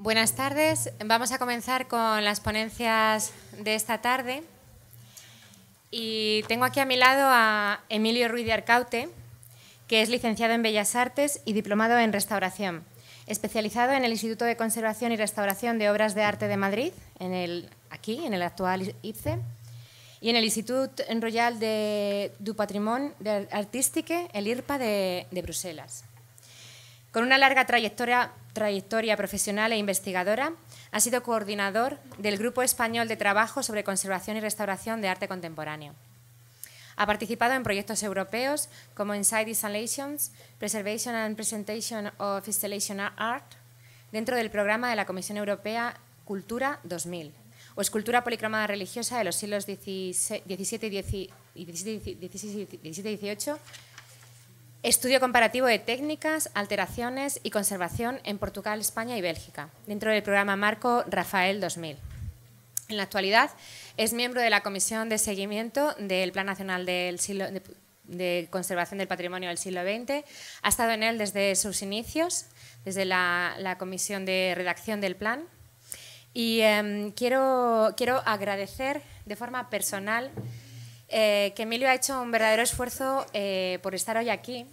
Buenas tardes. Vamos a comenzar con las ponencias de esta tarde. Y tengo aquí a mi lado a Emilio Ruiz de Arcaute, que es licenciado en Bellas Artes y diplomado en Restauración, especializado en el Instituto de Conservación y Restauración de Obras de Arte de Madrid, en el, aquí, en el actual IPCE, y en el Instituto Royal de, du Patrimoine Artistique, el IRPA de, de Bruselas. Con una larga trayectoria trayectoria profesional e investigadora, ha sido coordinador del Grupo Español de Trabajo sobre Conservación y Restauración de Arte Contemporáneo. Ha participado en proyectos europeos como Inside Installations, Preservation and Presentation of Installation Art, dentro del programa de la Comisión Europea Cultura 2000, o Escultura Policromada Religiosa de los siglos XVII y XVIII Estudio comparativo de técnicas, alteraciones y conservación en Portugal, España y Bélgica, dentro del programa Marco Rafael 2000. En la actualidad es miembro de la Comisión de Seguimiento del Plan Nacional de, Conservación del Patrimonio del siglo XX. Ha estado en él desde sus inicios, desde la, Comisión de Redacción del Plan. Y em, quiero, quiero agradecer de forma personal eh, que Emilio ha hecho un verdadero esfuerzo eh, por estar hoy aquí.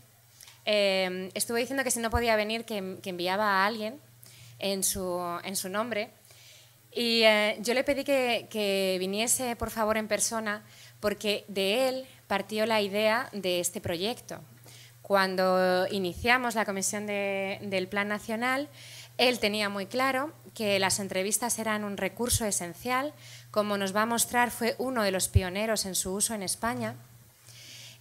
Eh, estuvo diciendo que si no podía venir, que, enviaba a alguien en su, nombre. Y eh, yo le pedí que viniese, por favor, en persona, porque de él partió la idea de este proyecto. Cuando iniciamos la comisión del Plan Nacional, él tenía muy claro que las entrevistas eran un recurso esencial. Como nos va a mostrar, fue uno de los pioneros en su uso en España.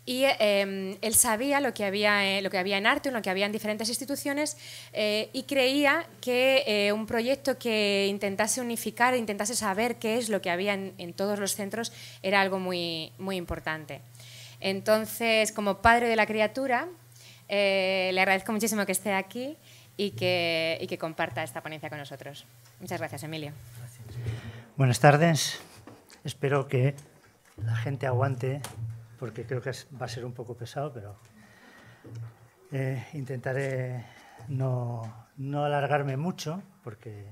Y eh, em, él sabía lo que, había, eh, lo que había en Arte, lo que había en diferentes instituciones eh, y creía que eh, un proyecto que intentase unificar, intentase saber qué es lo que había en, en todos los centros, era algo muy, muy importante. Entonces, como padre de la criatura, eh, le agradezco muchísimo que esté aquí y que, comparta esta ponencia con nosotros. Muchas gracias, Emilio. Buenas tardes. Espero que la gente aguante, porque creo que va a ser un poco pesado, pero eh, intentaré no, alargarme mucho, porque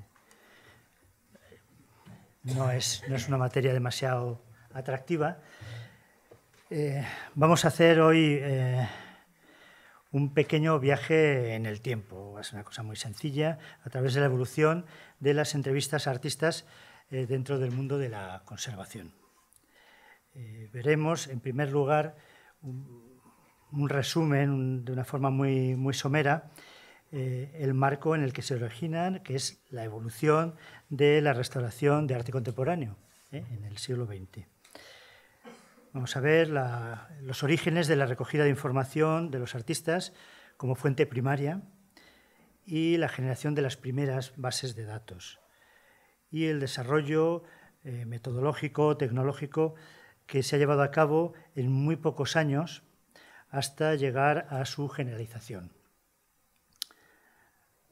no es una materia demasiado atractiva. Eh, vamos a hacer hoy eh, un pequeño viaje en el tiempo. Es una cosa muy sencilla, a través de la evolución de las entrevistas a artistas eh, dentro del mundo de la conservación. veremos, en primer lugar, un, resumen de una forma muy, muy somera. el marco en el que se originan, que es la evolución de la restauración de arte contemporáneo en el siglo XX. Vamos a ver los orígenes de la recogida de información de los artistas como fuente primaria y la generación de las primeras bases de datos y el desarrollo eh, metodológico, tecnológico que se ha llevado a cabo en muy pocos años hasta llegar a su generalización.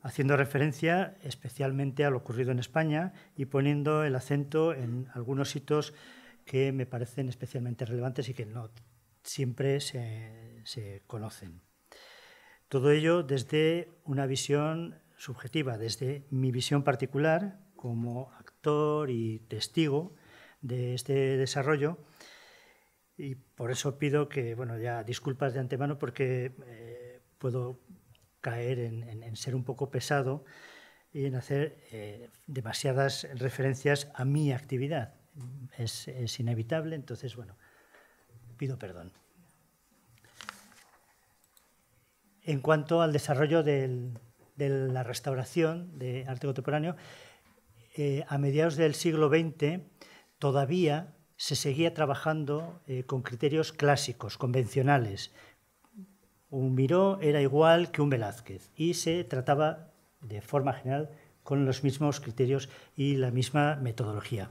Haciendo referencia especialmente a lo ocurrido en España y poniendo el acento en algunos hitos que me parecen especialmente relevantes y que no siempre se, conocen. Todo ello desde una visión subjetiva, desde mi visión particular como actor y testigo de este desarrollo. Y por eso pido que, bueno, ya disculpas de antemano porque eh, puedo caer en, ser un poco pesado y en hacer eh, demasiadas referencias a mi actividad es, inevitable, entonces, bueno, pido perdón. En cuanto al desarrollo de la restauración de arte contemporáneo, eh, a mediados del siglo XX todavía se seguía trabajando eh, con criterios clásicos, convencionales. Un Miró era igual que un Velázquez y se trataba de forma general con los mismos criterios y la misma metodología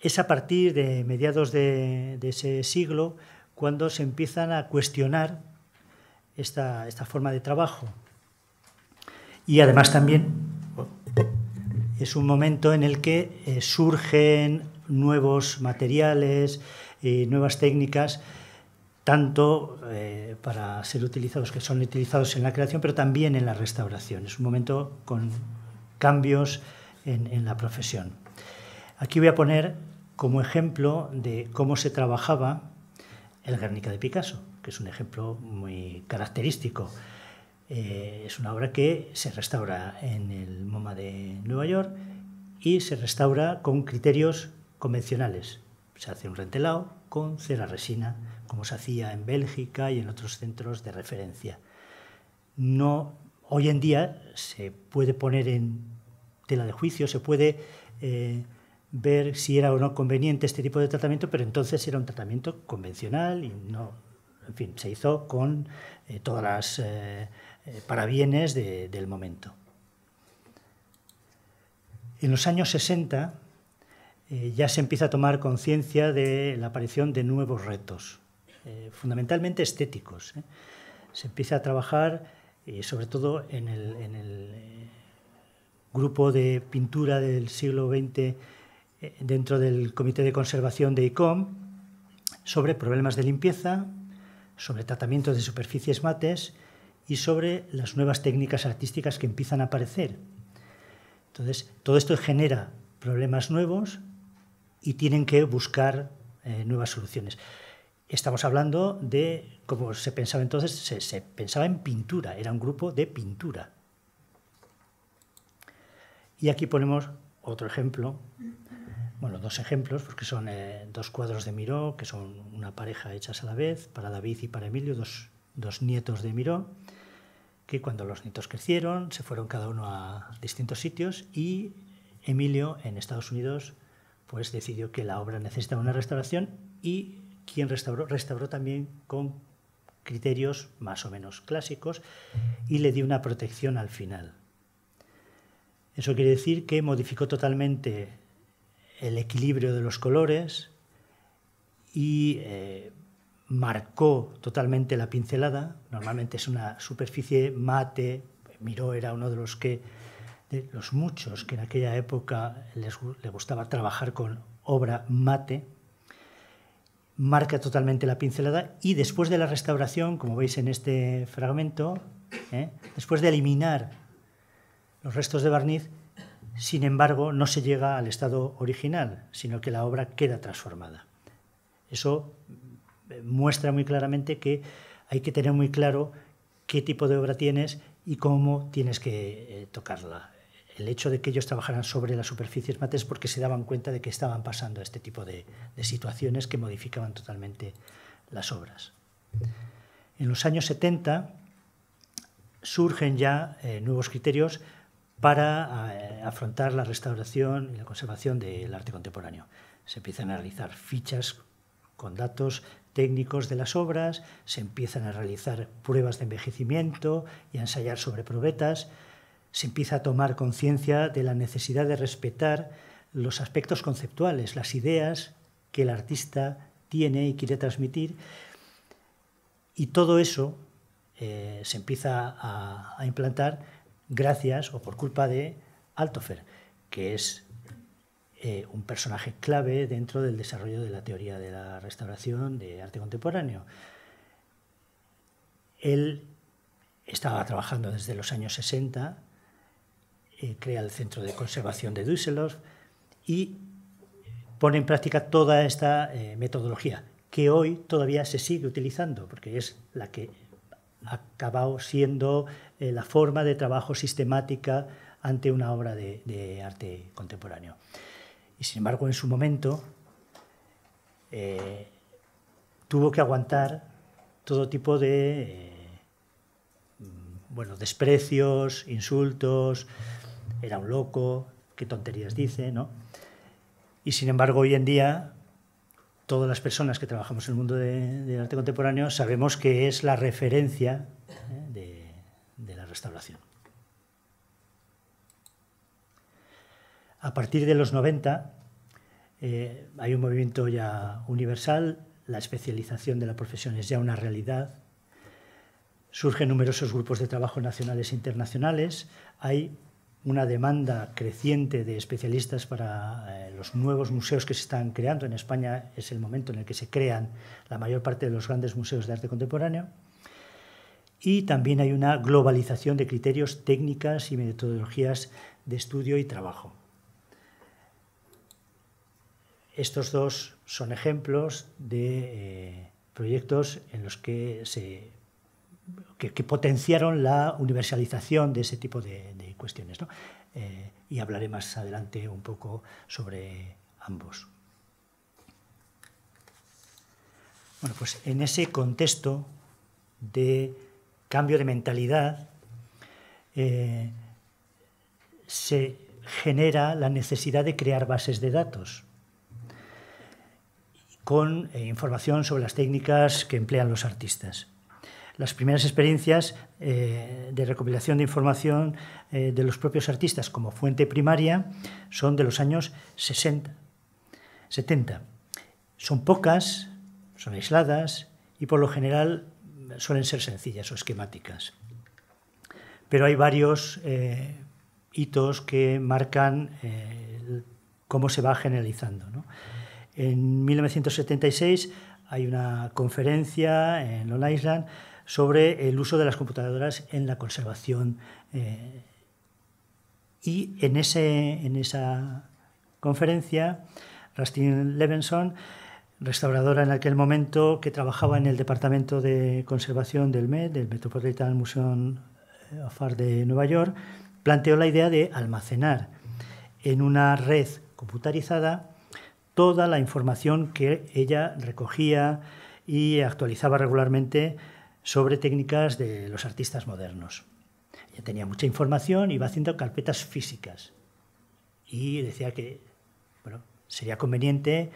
es a partir de mediados de, ese siglo cuando se empiezan a cuestionar esta, forma de trabajo. Y además también oh, es un momento en el que eh, surgen nuevos materiales y nuevas técnicas, tanto eh, para ser utilizados, que son utilizados en la creación, pero también en la restauración. Es un momento con cambios en la profesión. Aquí voy a poner como ejemplo de cómo se trabajaba el Guernica de Picasso, que es un ejemplo muy característico. Eh, es una obra que se restaura en el MoMA de Nueva York y se restaura con criterios convencionales. Se hace un rentelado con cera resina, como se hacía en Bélgica y en otros centros de referencia. No, hoy en día se puede poner en tela de juicio, se puede eh, ver si era o no conveniente este tipo de tratamiento, pero entonces era un tratamiento convencional y no, en fin, se hizo con eh, todas las eh, eh, parabienes del momento. En los años 60 ya se empieza a tomar conciencia de la aparición de nuevos retos, fundamentalmente estéticos. Se empieza a trabajar sobre todo en el, en el grupo de pintura del siglo XX dentro del Comité de Conservación de ICOM sobre problemas de limpieza, sobre tratamientos de superficies mates y sobre las nuevas técnicas artísticas que empiezan a aparecer. Entonces, todo esto genera problemas nuevos y tienen que buscar eh, nuevas soluciones. Estamos hablando de, como se pensaba entonces, se pensaba en pintura, era un grupo de pintura. Y aquí ponemos otro ejemplo bueno, dos ejemplos, porque pues, son eh, dos cuadros de Miró, que son una pareja hechas a la vez, para David y para Emilio, dos, nietos de Miró, que cuando los nietos crecieron se fueron cada uno a distintos sitios y Emilio en Estados Unidos pues decidió que la obra necesitaba una restauración y quien restauró, restauró también con criterios más o menos clásicos y le dio una protección al final. Eso quiere decir que modificó totalmente el equilibrio de los colores y eh, marcó totalmente la pincelada. Normalmente es una superficie mate. Miró era uno de los que de los muchos que en aquella época les, gustaba trabajar con obra mate. Marca totalmente la pincelada y después de la restauración, como veis en este fragmento, ¿eh? después de eliminar los restos de barniz, sin embargo, no se llega al estado original, sino que la obra queda transformada. Eso eh, muestra muy claramente que hay que tener muy claro qué tipo de obra tienes y cómo tienes que eh, tocarla. El hecho de que ellos trabajaran sobre las superficies mates porque se daban cuenta de que estaban pasando este tipo de, situaciones que modificaban totalmente las obras. En los años 70 surgen ya eh, nuevos criterios para eh, afrontar la restauración y la conservación del arte contemporáneo. Se empiezan a realizar fichas con datos técnicos de las obras, se empiezan a realizar pruebas de envejecimiento y a ensayar sobre probetas, se empieza a tomar conciencia de la necesidad de respetar los aspectos conceptuales, las ideas que el artista tiene y quiere transmitir, y todo eso eh, se empieza a implantar gracias o por culpa de Altofer, que es eh, un personaje clave dentro del desarrollo de la teoría de la restauración de arte contemporáneo. Él estaba trabajando desde los años 60, eh, crea el Centro de Conservación de Düsseldorf y pone en práctica toda esta eh, metodología que hoy todavía se sigue utilizando, porque es la que ha acabado siendo eh, la forma de trabajo sistemática ante una obra de, arte contemporáneo. Y sin embargo, en su momento, eh, tuvo que aguantar todo tipo de eh, bueno, desprecios, insultos, era un loco, qué tonterías dice, ¿no? Y sin embargo, hoy en día, todas las personas que trabajamos en el mundo del arte contemporáneo sabemos que es la referencia de restauración. A partir de los 90 eh, hay un movimiento ya universal, la especialización de la profesión es ya una realidad, surgen numerosos grupos de trabajo nacionales e internacionales, hay una demanda creciente de especialistas para eh, los nuevos museos que se están creando. En España es el momento en el que se crean la mayor parte de los grandes museos de arte contemporáneo y también hay una globalización de criterios, técnicas y metodologías de estudio y trabajo. Estos dos son ejemplos de eh, proyectos en los que se potenciaron la universalización de ese tipo de, cuestiones. Eh, y hablaré más adelante un poco sobre ambos. Bueno, pues en ese contexto de cambio de mentalidad, eh, se genera la necesidad de crear bases de datos con eh, información sobre las técnicas que emplean los artistas. Las primeras experiencias eh, de recopilación de información de los propios artistas como fuente primaria son de los años 60, 70. Son pocas, son aisladas y por lo general suelen ser sencillas o esquemáticas. Pero hay varios eh, hitos que marcan eh, cómo se va generalizando. En 1976 hay una conferencia en Long Island sobre el uso de las computadoras en la conservación. Eh, y en, ese, en esa conferencia, Rastin Levenson restauradora en aquel momento que trabajaba en el Departamento de Conservación del MED, del Metropolitan Museum of Art de Nueva York, planteó la idea de almacenar en una red computarizada toda la información que ella recogía y actualizaba regularmente sobre técnicas de los artistas modernos. Ella tenía mucha información, iba haciendo carpetas físicas y decía que sería conveniente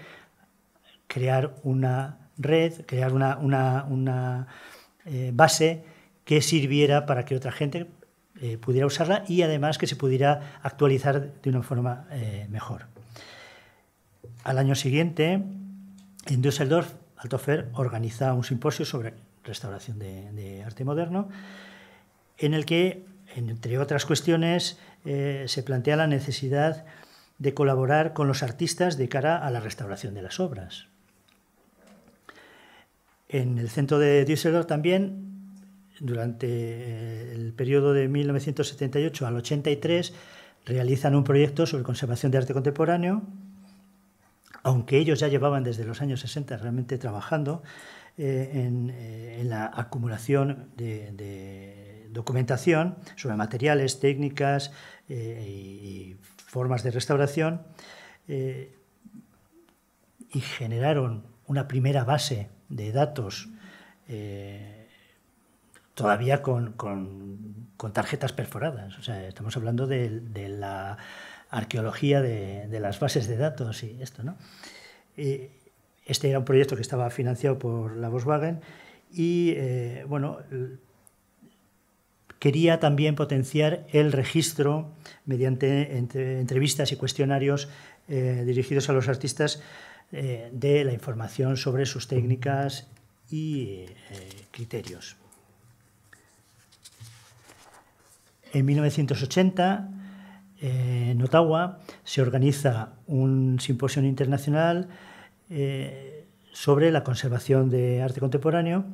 crear una red, crear una, eh, base que sirviera para que otra gente eh, pudiera usarla y además que se pudiera actualizar de una forma eh, mejor. Al año siguiente, en Düsseldorf, Altofer organiza un simposio sobre restauración de arte moderno, en el que, entre otras cuestiones, se plantea la necesidad de colaborar con los artistas de cara a la restauración de las obras. En el centro de Düsseldorf también, durante eh, el periodo de 1978 al 83, realizan un proyecto sobre conservación de arte contemporáneo, aunque ellos ya llevaban desde los años 60 realmente trabajando eh, eh, en, la acumulación de, documentación sobre materiales, técnicas y formas de restauración, y generaron una primera base de datos, eh, todavía con, tarjetas perforadas. estamos hablando de, la arqueología de, las bases de datos y esto, ¿no? Eh, este era un proyecto que estaba financiado por la Volkswagen y, eh, bueno, quería también potenciar el registro mediante entrevistas y cuestionarios dirigidos a los artistas eh, de la información sobre sus técnicas y eh, criterios. En 1980, eh, en Ottawa, se organiza un simposio internacional sobre la conservación de arte contemporáneo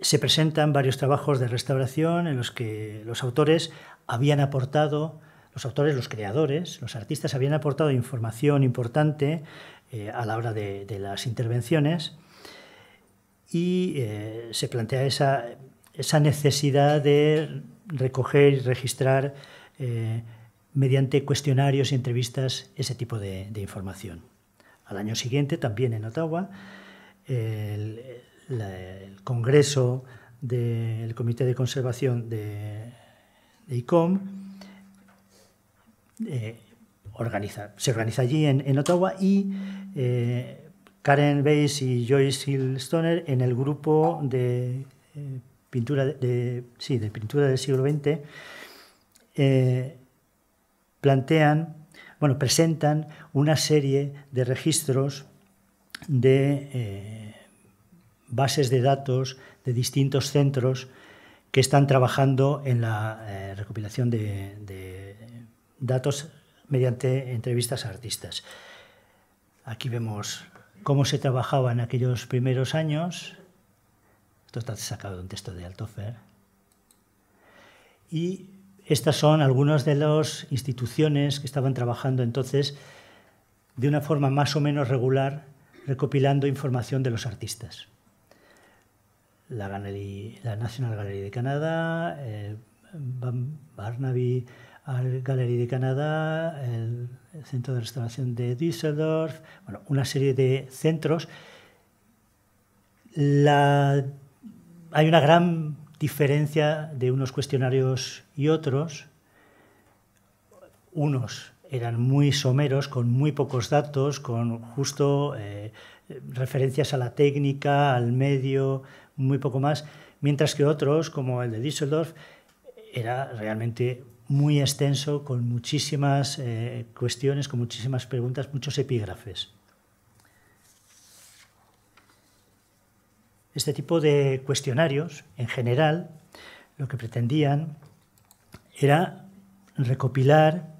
se presentan varios trabajos de restauración en los que los autores habían aportado los autores, los creadores, los artistas habían aportado información importante eh, a la hora de, las intervenciones y eh, se plantea esa, necesidad de recoger y registrar eh, mediante cuestionarios y entrevistas ese tipo de, información. Al año siguiente, también en Ottawa, el, Congreso del Comité de Conservación de ICOM eh, se organiza allí en, Ottawa y eh, Karen Bates y Joyce Hill Stoner en el grupo de eh, pintura de, sí, de pintura del siglo XX plantean, bueno, presentan una serie de registros de bases de datos de distintos centros que están trabajando en la recopilación de datos mediante entrevistas a artistas. Aquí vemos cómo se trabajaba en aquellos primeros años. Esto está sacado de un texto de Altofer. Y estas son algunas de las instituciones que estaban trabajando entonces de una forma más o menos regular, recopilando información de los artistas. La, Gallery, la National Gallery de Canadá, eh, Barnaby, al Gallery de Canadá, el Centro de Restauración de Düsseldorf, bueno, una serie de centros. hay una gran diferencia de unos cuestionarios y otros. Unos eran muy someros, con muy pocos datos, con justo eh, referencias a la técnica, al medio, muy poco más, mientras que otros, como el de Düsseldorf, era realmente muy extenso, con muchísimas eh, cuestiones, con muchísimas preguntas, muchos epígrafes. Este tipo de cuestionarios, en general, lo que pretendían era recopilar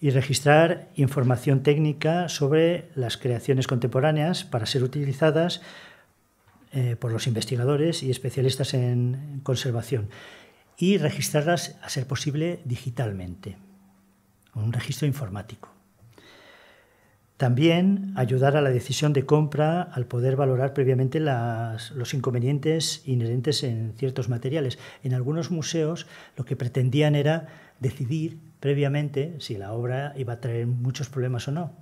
y registrar información técnica sobre las creaciones contemporáneas para ser utilizadas eh, por los investigadores y especialistas en conservación y registrarlas, a ser posible, digitalmente, con un registro informático. También ayudar a la decisión de compra al poder valorar previamente los inconvenientes inherentes en ciertos materiales. En algunos museos lo que pretendían era decidir previamente si la obra iba a traer muchos problemas o no.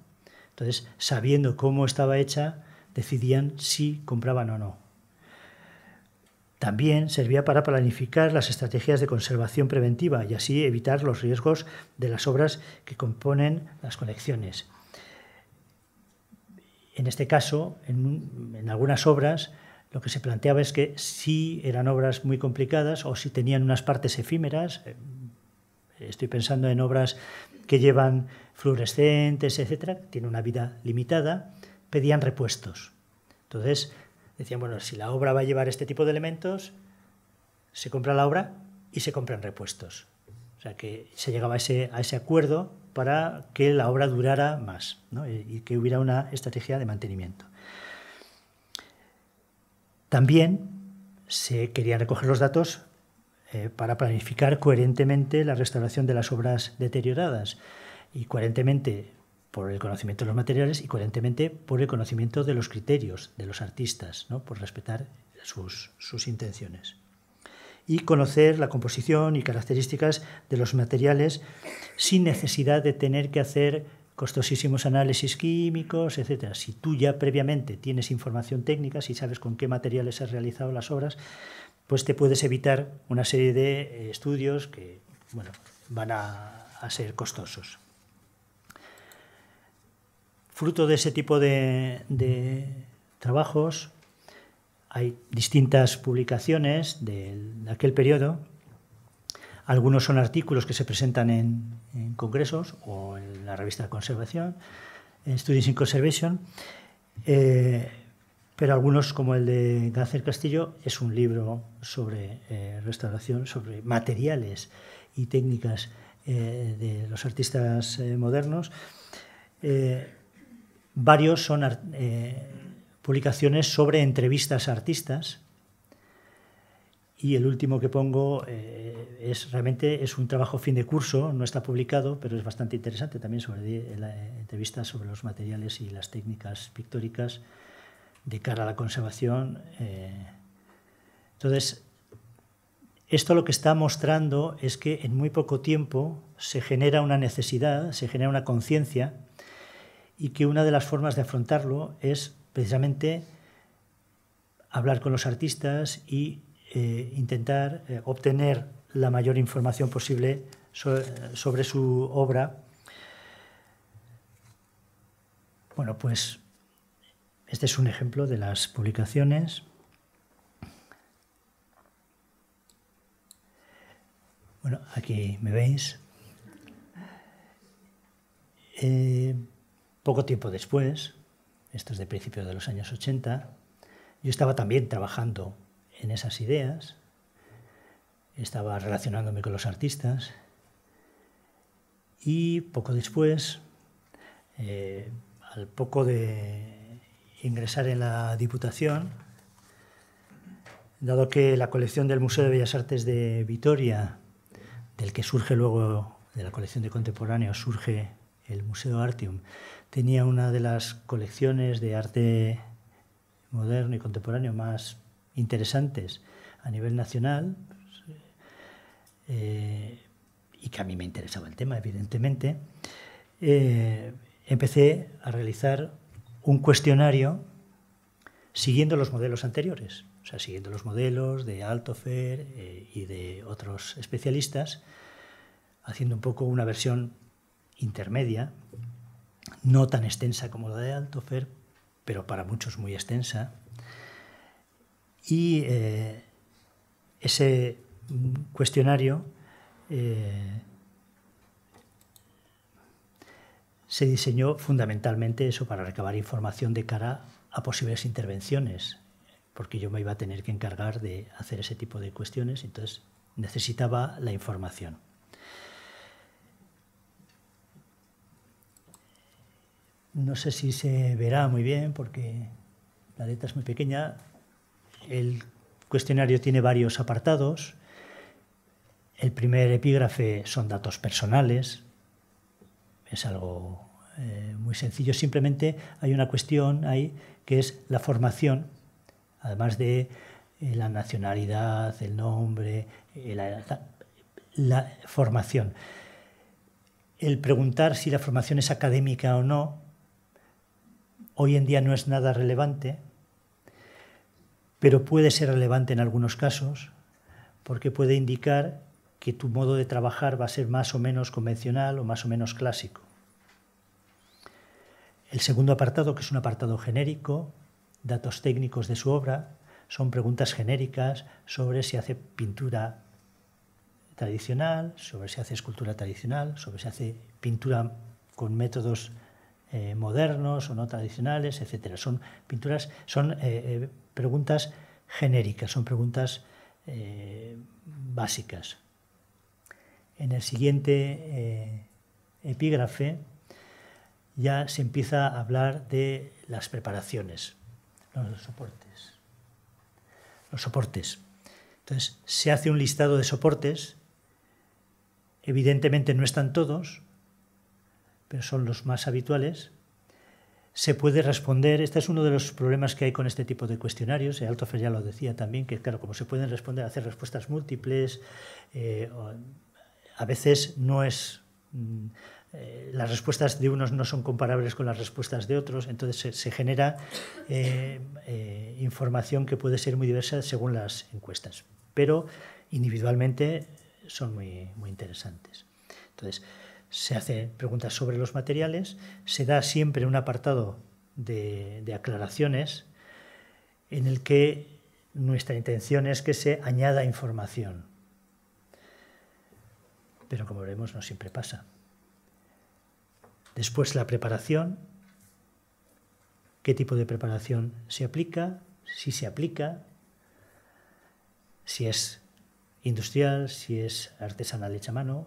Entonces, sabiendo cómo estaba hecha, decidían si compraban o no. También servía para planificar las estrategias de conservación preventiva y así evitar los riesgos de las obras que componen las colecciones. En este caso, en, algunas obras, lo que se planteaba es que si eran obras muy complicadas o si tenían unas partes efímeras, estoy pensando en obras que llevan fluorescentes, etcétera, tienen una vida limitada, pedían repuestos. Entonces, decían, bueno, si la obra va a llevar este tipo de elementos, se compra la obra y se compran repuestos. O sea, que se llegaba a ese, a ese acuerdo para que la obra durara más y que hubiera una estrategia de mantenimiento. También se querían recoger los datos eh, para planificar coherentemente la restauración de las obras deterioradas y coherentemente por el conocimiento de los materiales y coherentemente por el conocimiento de los criterios de los artistas, ¿no? por respetar sus, intenciones. Y conocer la composición y características de los materiales sin necesidad de tener que hacer costosísimos análisis químicos, etc. Si tú ya previamente tienes información técnica, si sabes con qué materiales se realizado las obras, pues te puedes evitar una serie de eh, estudios que bueno, van a ser costosos fruto de ese tipo de, trabajos hay distintas publicaciones de, aquel periodo. Algunos son artículos que se presentan en, congresos o en la revista de Conservación, en Studies in Conservation, eh, pero algunos, como el de Gácer Castillo, es un libro sobre eh, restauración, sobre materiales y técnicas eh, de los artistas modernos. Varios son eh, publicaciones sobre entrevistas a artistas. Y el último que pongo eh, es realmente es un trabajo fin de curso, no está publicado, pero es bastante interesante también sobre eh, entrevistas sobre los materiales y las técnicas pictóricas de cara a la conservación. Entonces, esto lo que está mostrando es que en muy poco tiempo se genera una necesidad, se genera una conciencia y que una de las formas de afrontarlo es precisamente hablar con los artistas e intentar eh, obtener la mayor información posible sobre, su obra. Bueno, pues este es un ejemplo de las publicaciones. Bueno, aquí me veis. Eh, poco tiempo después, esto es de principios de los años 80, yo estaba también trabajando en esas ideas, estaba relacionándome con los artistas y poco después, eh, al poco de ingresar en la Diputación, dado que la colección del Museo de Bellas Artes de Vitoria, del que surge luego, de la colección de contemporáneos, surge el Museo Artium, tenía una de las colecciones de arte moderno y contemporáneo más interesantes a nivel nacional, eh, y que a mí me interesaba el tema, evidentemente, eh, empecé a realizar un cuestionario siguiendo los modelos anteriores, o sea, siguiendo los modelos de Altofer eh, y de otros especialistas, haciendo un poco una versión intermedia, no tan extensa como la de Altofer, pero para muchos muy extensa. Y eh, ese cuestionario eh, se diseñó fundamentalmente eso para recabar información de cara a posibles intervenciones, porque yo me iba a tener que encargar de hacer ese tipo de cuestiones, entonces necesitaba la información. No sé si se verá muy bien porque la letra es muy pequeña. El cuestionario tiene varios apartados. El primer epígrafe son datos personales. Es algo eh, muy sencillo. Simplemente hay una cuestión ahí que es la formación, además de eh, la nacionalidad, el nombre, eh, la, la formación. El preguntar si la formación es académica o no hoy en día no es nada relevante, pero puede ser relevante en algunos casos, porque puede indicar que tu modo de trabajar va a ser más o menos convencional o más o menos clásico. El segundo apartado, que es un apartado genérico, datos técnicos de su obra, son preguntas genéricas sobre si hace pintura tradicional, sobre si hace escultura tradicional, sobre si hace pintura con métodos eh, modernos o no tradicionales, etcétera. Son pinturas, son eh, eh, preguntas genéricas, son preguntas básicas. En el siguiente epígrafe ya se empieza a hablar de las preparaciones, los soportes. Los soportes. Entonces se hace un listado de soportes. Evidentemente no están todos, pero son los más habituales, se puede responder, este es uno de los problemas que hay con este tipo de cuestionarios, Althofer ya lo decía también, que claro, como se pueden responder, hacer respuestas múltiples, eh, a veces no es... Mm, eh, las respuestas de unos no son comparables con las respuestas de otros, entonces se, genera eh, información que puede ser muy diversa según las encuestas, pero individualmente son muy, muy interesantes. Entonces, se hacen preguntas sobre los materiales, se da siempre un apartado de, aclaraciones en el que nuestra intención es que se añada información. Pero como veremos no siempre pasa. Después la preparación, qué tipo de preparación se aplica, si se aplica, si es industrial, si es artesanal hecha a mano,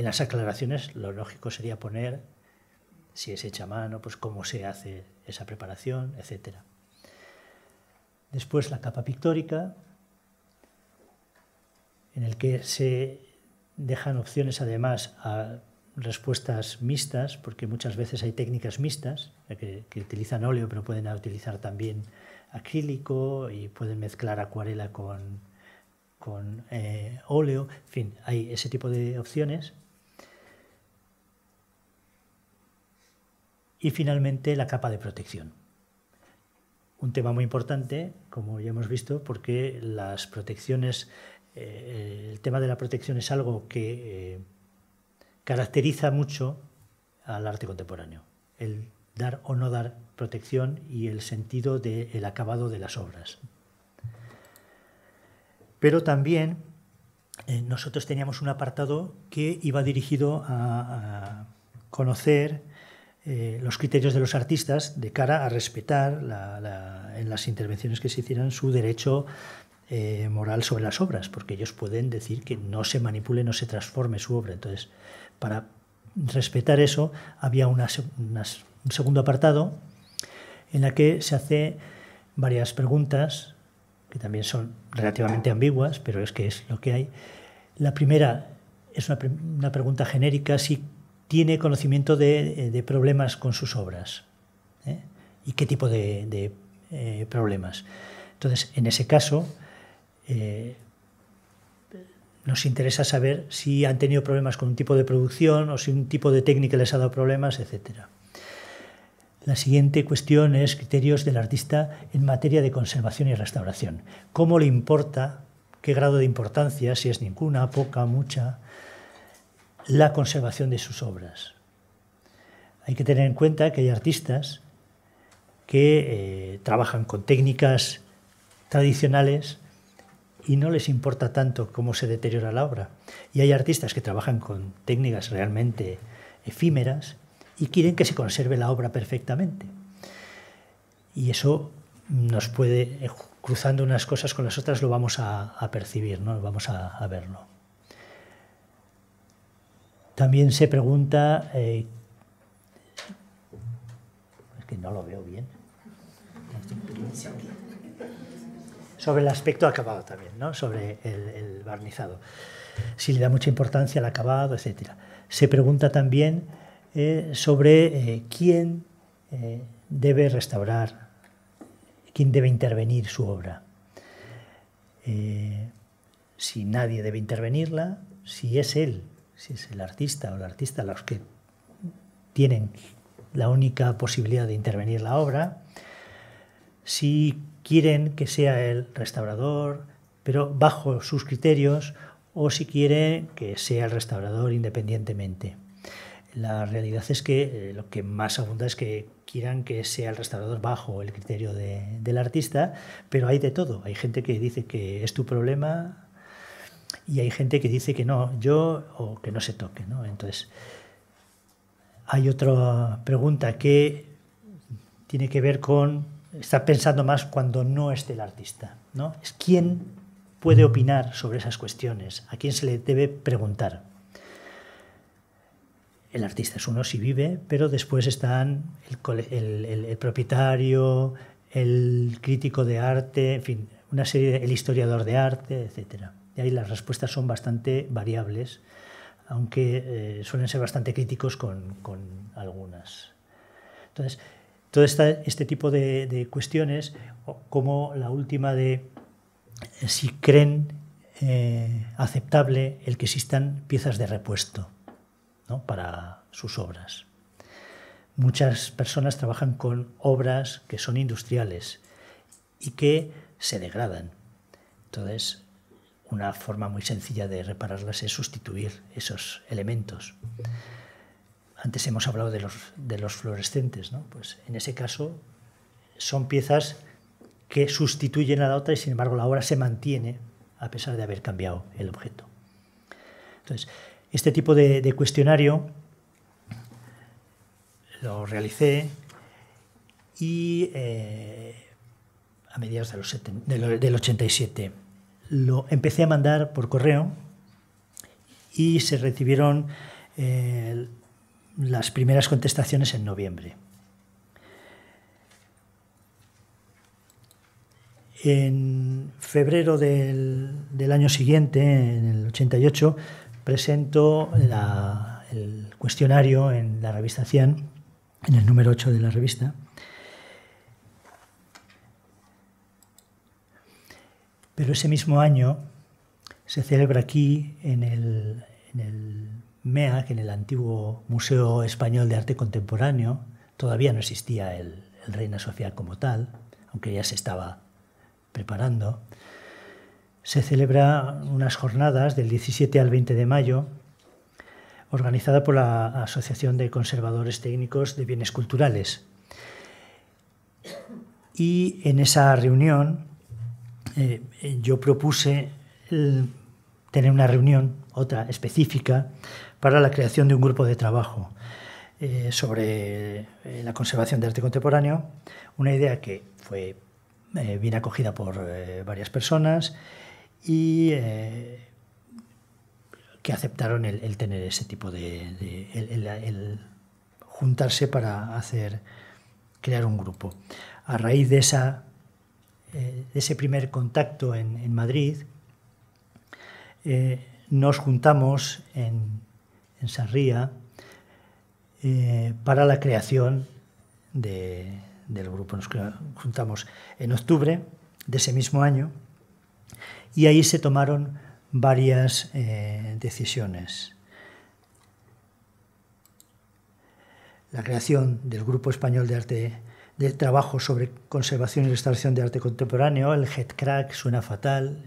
en las aclaraciones lo lógico sería poner, si es hecha mano, pues cómo se hace esa preparación, etc. Después la capa pictórica, en el que se dejan opciones además a respuestas mixtas, porque muchas veces hay técnicas mixtas que, utilizan óleo, pero pueden utilizar también acrílico y pueden mezclar acuarela con, eh, óleo. En fin, hay ese tipo de opciones Y finalmente la capa de protección. Un tema muy importante, como ya hemos visto, porque las protecciones, eh, el tema de la protección es algo que eh, caracteriza mucho al arte contemporáneo. El dar o no dar protección y el sentido del acabado de las obras. Pero también eh, nosotros teníamos un apartado que iba dirigido a conocer eh, los criterios de los artistas de cara a respetar en las intervenciones que se hicieran su derecho eh, moral sobre las obras, porque ellos pueden decir que no se manipule, no se transforme su obra. Entonces, para respetar eso, había un segundo apartado en la que se hace varias preguntas, que también son relativamente ambiguas, pero es que es lo que hay. La primera es una, una pregunta genérica, si tiene conocimiento eh, de, problemas con sus obras ¿eh? y qué tipo de, eh, problemas. Entonces, en ese caso, nos interesa saber si han tenido problemas con un tipo de producción o si un tipo de técnica les ha dado problemas, etc. La siguiente cuestión es criterios del artista en materia de conservación y restauración. ¿Cómo le importa? ¿Qué grado de importancia? Si es ninguna, poca, mucha la conservación de sus obras. Hay que tener en cuenta que hay artistas que eh, trabajan con técnicas tradicionales y no les importa tanto cómo se deteriora la obra. Y hay artistas que trabajan con técnicas realmente efímeras y quieren que se conserve la obra perfectamente. Y eso nos puede, eh, cruzando unas cosas con las otras, lo vamos a, percibir, ¿no? vamos a verlo. También se pregunta, eh, es que no lo veo bien, sobre el aspecto acabado también, ¿no? sobre el, barnizado, si le da mucha importancia al acabado, etc. Se pregunta también eh, sobre eh, quién debe restaurar, quién debe intervenir su obra. si nadie debe intervenirla, si es él si es el artista o el artista los que tienen la única posibilidad de intervenir la obra, si quieren que sea el restaurador, pero bajo sus criterios, o si quieren que sea el restaurador independientemente. La realidad es que eh, lo que más abunda es que quieran que sea el restaurador bajo el criterio del artista, pero hay de todo. Hay gente que dice que es tu problema, y hay gente que dice que no, yo o que no se toque. ¿no? Entonces, hay otra pregunta que tiene que ver con, está pensando más cuando no esté el artista. ¿no? Es quién puede opinar sobre esas cuestiones, a quién se le debe preguntar. El artista es uno si vive, pero después están el, propietario, el crítico de arte, en fin, una serie, el historiador de arte, etcétera. Y ahí las respuestas son bastante variables, aunque eh, suelen ser bastante críticos con, algunas. Entonces, todo este tipo de, cuestiones, como la última de eh, si creen eh, aceptable el que existan piezas de repuesto para sus obras. Muchas personas trabajan con obras que son industriales y que se degradan. Entonces, una forma muy sencilla de repararlas es sustituir esos elementos. Antes hemos hablado de los, fluorescentes, ¿no? Pues en ese caso son piezas que sustituyen a la otra y sin embargo la obra se mantiene a pesar de haber cambiado el objeto. Entonces, este tipo de, cuestionario lo realicé y eh, a mediados de del 87 lo empecé a mandar por correo y se recibieron eh, las primeras contestaciones en noviembre. En febrero del, año siguiente, en el 88, presento el cuestionario en la revista Cian, en el número 8 de la revista Pero ese mismo año se celebra aquí, en el, en MEAC, en el antiguo Museo Español de Arte Contemporáneo, todavía no existía el, Reina Sofía como tal, aunque ya se estaba preparando, se celebra unas jornadas del 17 al 20 de mayo, organizada por la Asociación de Conservadores Técnicos de Bienes Culturales. Y en esa reunión eh, eh, yo propuse eh, tener una reunión, otra específica, para la creación de un grupo de trabajo sobre la conservación de arte contemporáneo, una idea que fue bien acogida por varias personas y que aceptaron el, tener ese tipo de... el, el, juntarse para hacer crear un grupo. A raíz de esa de eh, ese primer contacto en, Madrid, eh, nos juntamos en, Sanría eh, para la creación del grupo. Nos juntamos en octubre de ese mismo año y ahí se tomaron varias decisiones. La creación del Grupo Español de Arte de trabajo sobre conservación y restauración de arte contemporáneo. El head crack suena fatal,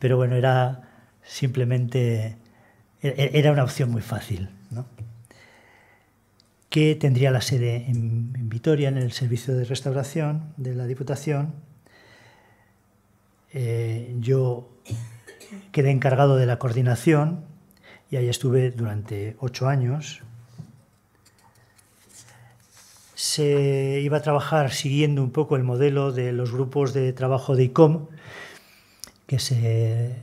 pero bueno, era simplemente e-, e-, era una opción muy fácil. ¿no? que tendría la sede en, Vitoria, en el Servicio de Restauración de la Diputación. Eh, yo quedé encargado de la coordinación y ahí estuve durante ocho años se iba a trabajar siguiendo un poco el modelo de los grupos de trabajo de ICOM, que se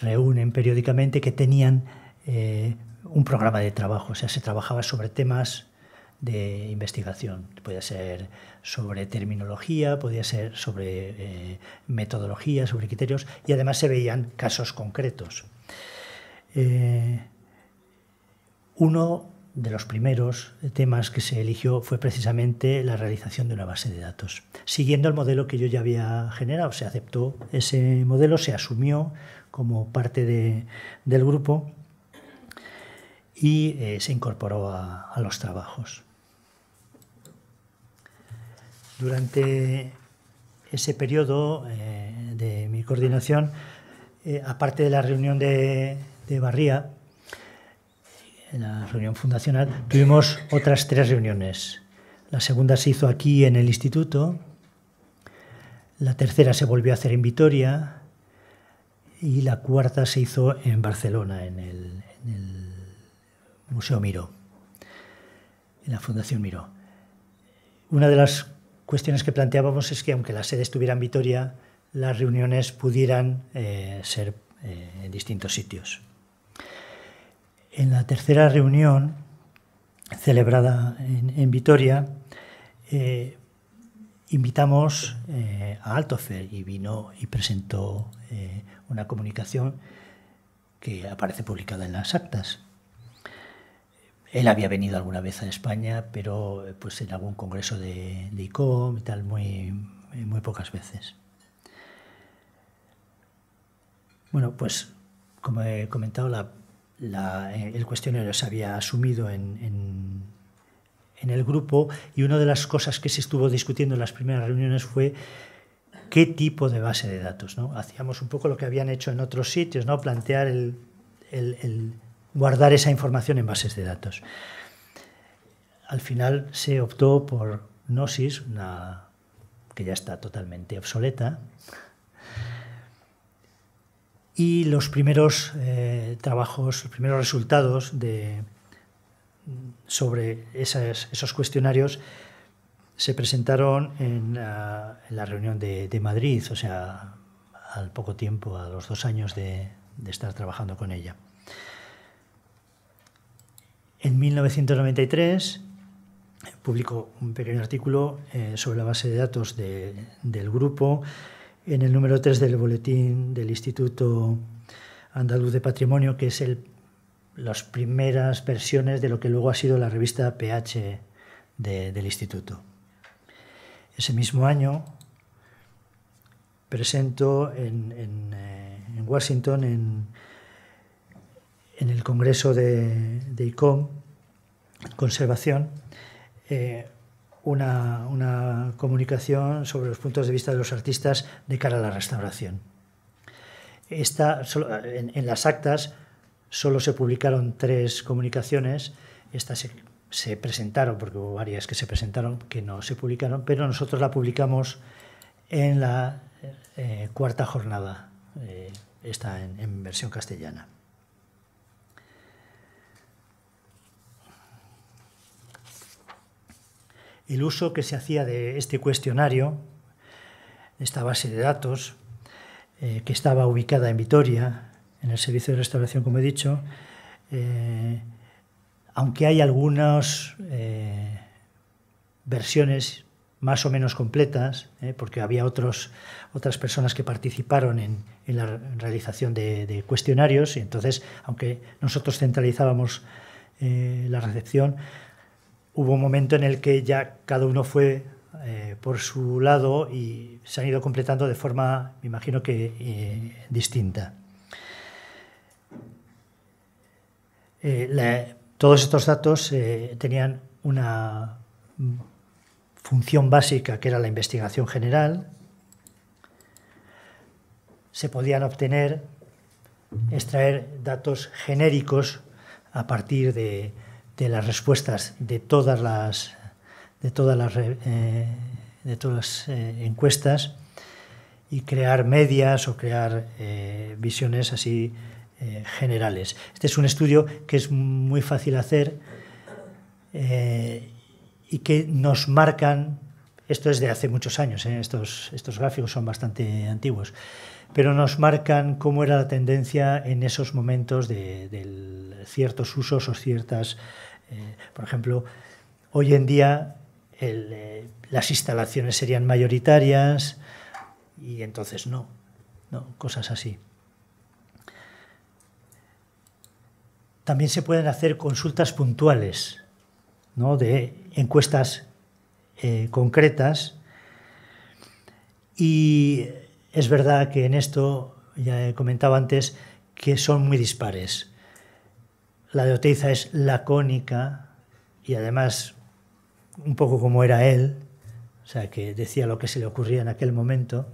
reúnen periódicamente, que tenían eh, un programa de trabajo, o sea, se trabajaba sobre temas de investigación. Podía ser sobre terminología, podía ser sobre eh, metodología, sobre criterios, y además se veían casos concretos. Eh, uno de los primeros temas que se eligió fue precisamente la realización de una base de datos. Siguiendo el modelo que yo ya había generado, se aceptó ese modelo, se asumió como parte del grupo y eh, se incorporó a, los trabajos. Durante ese periodo eh, de mi coordinación, eh, aparte de la reunión de, de Barría, en la reunión fundacional, tuvimos otras tres reuniones. La segunda se hizo aquí en el instituto, la tercera se volvió a hacer en Vitoria y la cuarta se hizo en Barcelona, en el, Museo Miró, en la Fundación Miró. Una de las cuestiones que planteábamos es que aunque la sede estuviera en Vitoria, las reuniones pudieran eh, ser eh, en distintos sitios en la tercera reunión celebrada en, Vitoria, eh, invitamos eh, a Altofer y vino y presentó eh, una comunicación que aparece publicada en las actas. Él había venido alguna vez a España, pero pues en algún congreso de, ICOM y tal, muy, muy pocas veces. Bueno, pues como he comentado, la eh, el cuestionario se había asumido en, en, el grupo y una de las cosas que se estuvo discutiendo en las primeras reuniones fue qué tipo de base de datos. ¿no? Hacíamos un poco lo que habían hecho en otros sitios, ¿no? plantear el, el, guardar esa información en bases de datos. Al final se optó por Gnosis, que ya está totalmente obsoleta, y los primeros eh, trabajos, los primeros resultados sobre esos cuestionarios se presentaron en, la, reunión de, Madrid, o sea, al poco tiempo, a los dos años de, estar trabajando con ella. En 1993 eh, publicó un pequeño artículo eh, sobre la base de datos del grupo en el número 3 del boletín del Instituto Andaluz de Patrimonio, que es las primeras versiones de lo que luego ha sido la revista PH del Instituto. Ese mismo año presento en, eh, Washington, en, el Congreso de, ICOM, Conservación, eh, una, comunicación sobre los puntos de vista de los artistas de cara a la restauración. Esta, en, las actas solo se publicaron tres comunicaciones. Estas se, presentaron, porque hubo varias que se presentaron que no se publicaron, pero nosotros la publicamos en la eh, cuarta jornada, eh, esta en versión castellana. el uso que se hacía de este cuestionario, esta base de datos, eh, que estaba ubicada en Vitoria, en el servicio de restauración, como he dicho, eh, aunque hay algunas eh, versiones más o menos completas, porque había otros, otras personas que participaron en, la realización de, de, cuestionarios, y entonces, aunque nosotros centralizábamos la recepción, hubo un momento en el que ya cada uno fue eh, por su lado y se han ido completando de forma, me imagino que, eh, distinta. Eh, todos estos datos tenían una función básica que era la investigación general. Se podían obtener, extraer datos genéricos a partir de, de las respuestas de todas las, de todas las, eh, de todas eh, encuestas y crear medias o crear eh, visiones así generales. Este es un estudio que es muy fácil hacer y que nos marcan, esto es de hace muchos años, estos, estos gráficos son bastante antiguos, pero nos marcan cómo era la tendencia en esos momentos de ciertos usos o ciertas eh, por ejemplo, hoy en día eh, las instalaciones serían mayoritarias y entonces no, no, cosas así. También se pueden hacer consultas puntuales, de encuestas eh, concretas. Y es verdad que en esto, ya he comentado antes, que son muy dispares. La de Oteiza es lacónica y además un poco como era él, o sea, que decía lo que se le ocurría en aquel momento,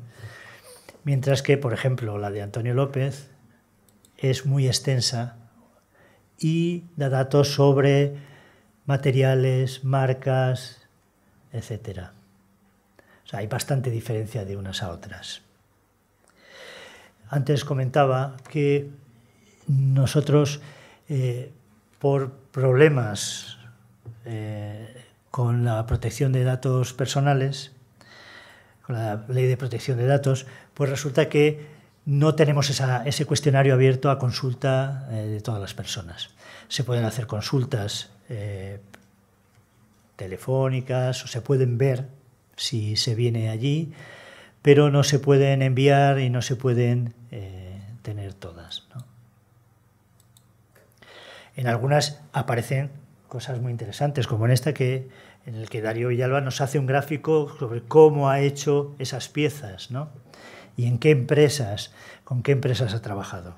mientras que, por ejemplo, la de Antonio López es muy extensa y da datos sobre materiales, marcas, etc. O sea, hay bastante diferencia de unas a otras. Antes comentaba que nosotros eh, por problemas eh, con la protección de datos personales, con la ley de protección de datos, pues resulta que no tenemos ese cuestionario abierto a consulta eh, de todas las personas. Se pueden hacer consultas telefónicas o se pueden ver si se viene allí, pero no se pueden enviar y no se pueden tener todas. En algunas aparecen cosas muy interesantes, como en esta que, en el que Darío Villalba nos hace un gráfico sobre cómo ha hecho esas piezas, ¿no? Y en qué empresas, con qué empresas ha trabajado.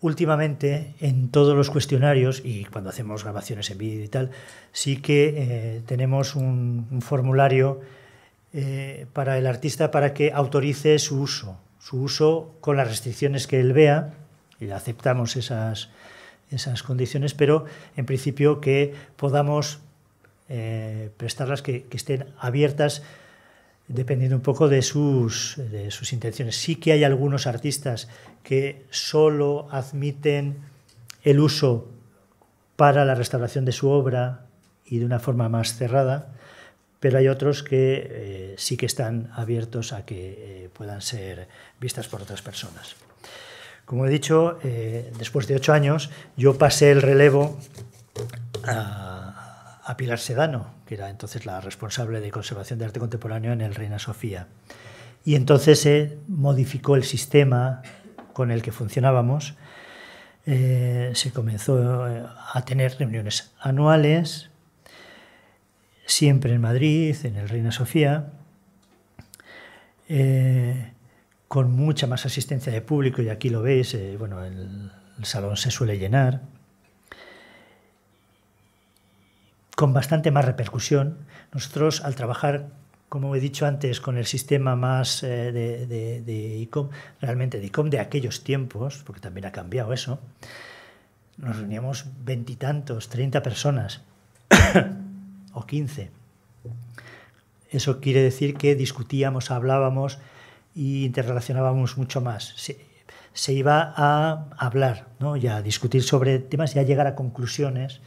Últimamente, en todos los cuestionarios, y cuando hacemos grabaciones en vídeo y tal, sí que eh, tenemos un, formulario eh, para el artista para que autorice su uso, su uso con las restricciones que él vea y aceptamos esas, condiciones, pero en principio que podamos eh, prestarlas que, estén abiertas dependiendo un poco de sus, intenciones. Sí que hay algunos artistas que solo admiten el uso para la restauración de su obra y de una forma más cerrada, pero hay otros que eh, sí que están abiertos a que eh, puedan ser vistas por otras personas. Como he dicho, eh, después de ocho años yo pasé el relevo a, Pilar Sedano, que era entonces la responsable de conservación de arte contemporáneo en el Reina Sofía. Y entonces se modificó el sistema con el que funcionábamos. Eh, se comenzó eh, a tener reuniones anuales, siempre en Madrid, en el Reina Sofía con mucha más asistencia de público y aquí lo veis, eh, bueno, el, salón se suele llenar, con bastante más repercusión. Nosotros al trabajar como he dicho antes, con el sistema más eh, de ICOM, realmente de ICOM de aquellos tiempos, porque también ha cambiado eso, nos reuníamos veintitantos, treinta personas o quince. Eso quiere decir que discutíamos, hablábamos, y interrelacionábamos mucho más. Se, iba a hablar ¿no? y a discutir sobre temas y a llegar a conclusiones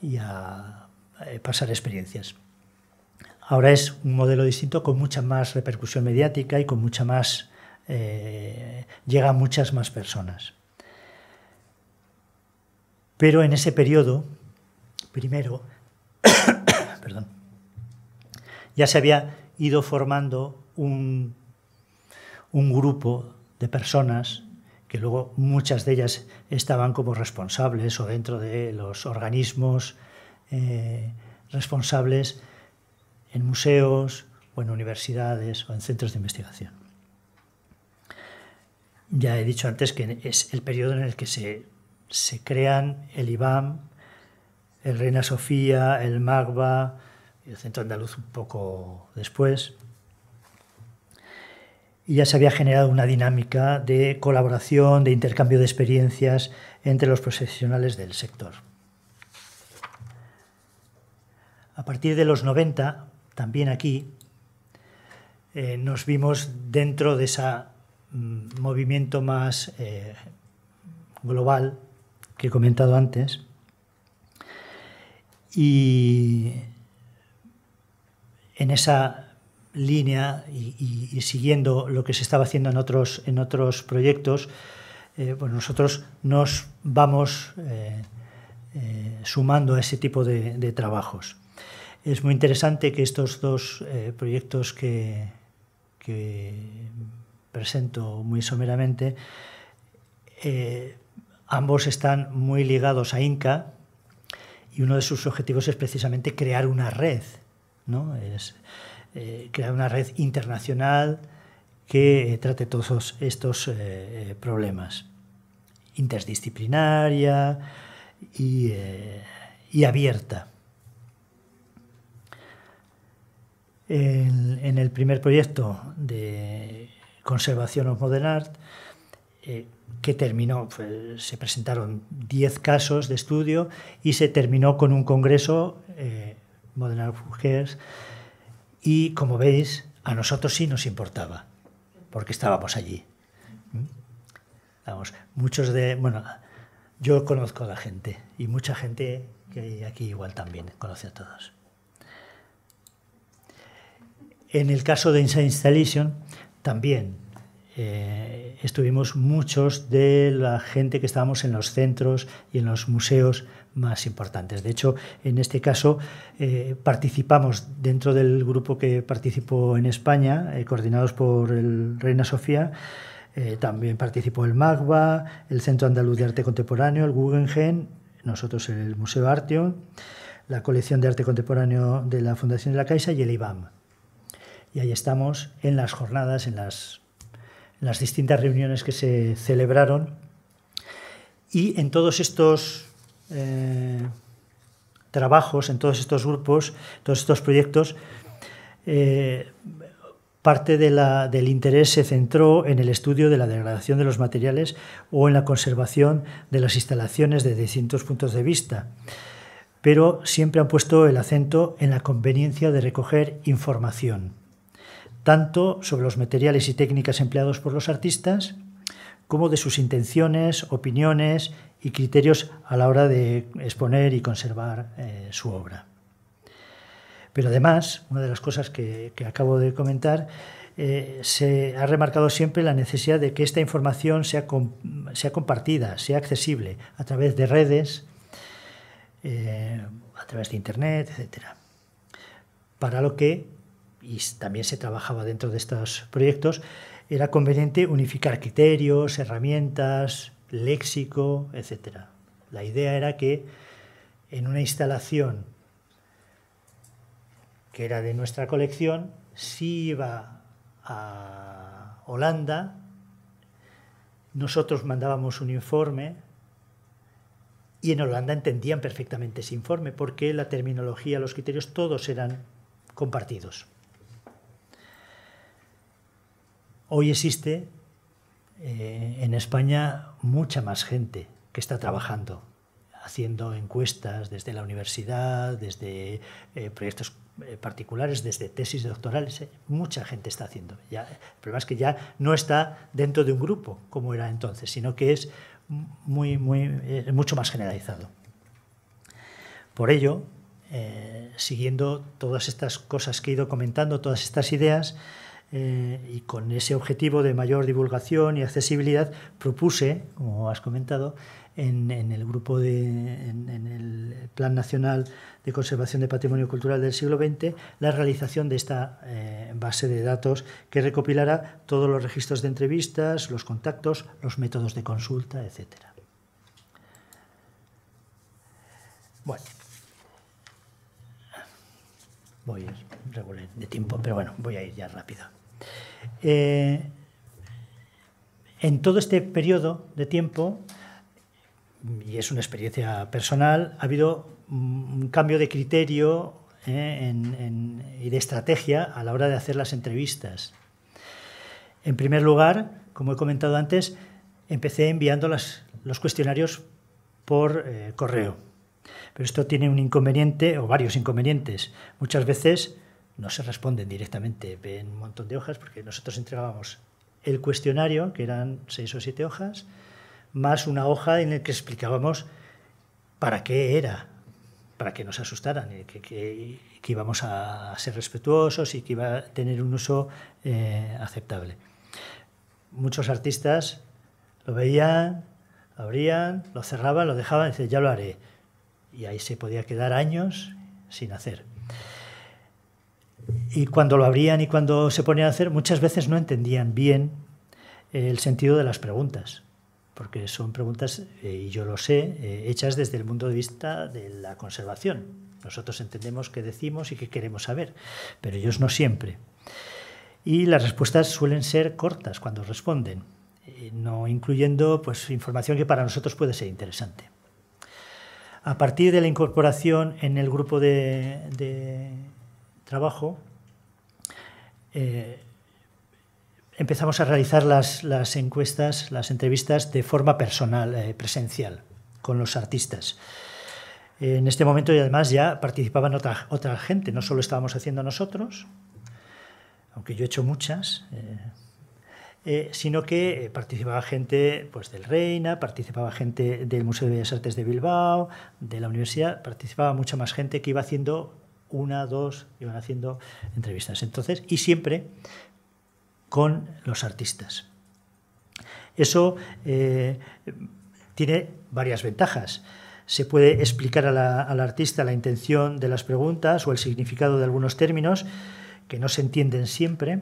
y a eh, pasar experiencias. Ahora es un modelo distinto con mucha más repercusión mediática y con mucha más... Eh, llega a muchas más personas. Pero en ese periodo, primero, perdón, ya se había ido formando un un grupo de personas que luego muchas de ellas estaban como responsables o dentro de los organismos eh, responsables en museos o en universidades o en centros de investigación. Ya he dicho antes que es el periodo en el que se, crean el IBAM, el Reina Sofía, el MAGBA, el Centro Andaluz un poco después y ya se había generado una dinámica de colaboración, de intercambio de experiencias entre los profesionales del sector. A partir de los 90, también aquí, eh, nos vimos dentro de ese mm, movimiento más eh, global que he comentado antes. Y en esa línea y, siguiendo lo que se estaba haciendo en otros, en otros proyectos, eh, nosotros nos vamos eh, eh, sumando a ese tipo de, trabajos. Es muy interesante que estos dos proyectos que, presento muy someramente, ambos están muy ligados a Inca y uno de sus objetivos es precisamente crear una red. ¿no? Es, crear eh, una red internacional que eh, trate todos estos eh, problemas. Interdisciplinaria y, abierta. En, el primer proyecto de Conservación of Modern Art, que terminó, pues, se presentaron 10 casos de estudio y se terminó con un congreso, Modern Art y como veis, a nosotros sí nos importaba, porque estábamos allí. ¿Mm? Vamos, muchos de. Bueno, yo conozco a la gente y mucha gente que aquí igual también conoce a todos. En el caso de Inside Installation, también eh, estuvimos muchos de la gente que estábamos en los centros y en los museos más importantes. De hecho, en este caso eh, participamos dentro del grupo que participó en España, eh, coordinados por el Reina Sofía. Eh, también participó el MAGBA, el Centro Andaluz de Arte Contemporáneo, el Guggenheim, nosotros el Museo Arteo, la colección de arte contemporáneo de la Fundación de la Caixa y el IBAM. Y ahí estamos en las jornadas, en las las distintas reuniones que se celebraron. Y en todos estos eh, trabajos, en todos estos grupos, todos estos proyectos, eh, parte del interés se centró en el estudio de la degradación de los materiales o en la conservación de las instalaciones desde distintos puntos de vista, pero siempre han puesto el acento en la conveniencia de recoger información tanto sobre los materiales y técnicas empleados por los artistas, como de sus intenciones, opiniones y criterios a la hora de exponer y conservar eh, su obra. Pero además, una de las cosas que, acabo de comentar, eh, se ha remarcado siempre la necesidad de que esta información sea, compartida, sea accesible a través de redes, eh, a través de Internet, etc. Para lo que y también se trabajaba dentro de estos proyectos, era conveniente unificar criterios, herramientas, léxico, etc. La idea era que en una instalación que era de nuestra colección, si iba a Holanda, nosotros mandábamos un informe y en Holanda entendían perfectamente ese informe porque la terminología, los criterios, todos eran compartidos. Hoy existe eh, en España mucha más gente que está trabajando, haciendo encuestas desde la universidad, desde eh, proyectos eh, particulares, desde tesis doctorales. Mucha gente está haciendo. Ya, el problema es que ya no está dentro de un grupo como era entonces, sino que es muy, muy, mucho más generalizado. Por ello, siguiendo todas estas cosas que he ido comentando, todas estas ideas, eh, y con ese objetivo de mayor divulgación y accesibilidad propuse, como has comentado, en, el grupo de, en, el Plan Nacional de Conservación de Patrimonio Cultural del siglo XX, la realización de esta eh, base de datos que recopilará todos los registros de entrevistas, los contactos, los métodos de consulta, etc. Bueno, voy a ir de tiempo, pero bueno, voy a ir ya rápido. Eh, en todo este periodo de tiempo, y es una experiencia personal, ha habido un cambio de criterio eh, y de estrategia a la hora de hacer las entrevistas. En primer lugar, como he comentado antes, empecé enviando los cuestionarios por eh, correo. Pero esto tiene un inconveniente o varios inconvenientes. Muchas veces no se responden directamente, ven un montón de hojas, porque nosotros entregábamos el cuestionario, que eran seis o siete hojas, más una hoja en la que explicábamos para qué era, para que no se asustaran, eh, que, que, íbamos a ser respetuosos y que iba a tener un uso eh, aceptable. Muchos artistas lo veían, lo abrían, lo cerraban, lo dejaban y decían, ya lo haré. Y ahí se podía quedar años sin hacer y cuando lo abrían y cuando se ponían a hacer, muchas veces no entendían bien el sentido de las preguntas, porque son preguntas, eh, y yo lo sé, eh, hechas desde el punto de vista de la conservación. Nosotros entendemos qué decimos y qué queremos saber, pero ellos no siempre. Y las respuestas suelen ser cortas cuando responden, eh, no incluyendo pues, información que para nosotros puede ser interesante. A partir de la incorporación en el grupo de trabajo, eh, empezamos a realizar las, las, encuestas, las entrevistas de forma personal, eh, presencial, con los artistas. En este momento, y además, ya participaban otra, otra gente, no solo estábamos haciendo nosotros, aunque yo he hecho muchas, eh, sino que participaba gente pues, del Reina, participaba gente del Museo de Bellas Artes de Bilbao, de la universidad, participaba mucha más gente que iba haciendo una, dos, iban haciendo entrevistas. Entonces, y siempre con los artistas. Eso eh, tiene varias ventajas. Se puede explicar al artista la intención de las preguntas o el significado de algunos términos que no se entienden siempre.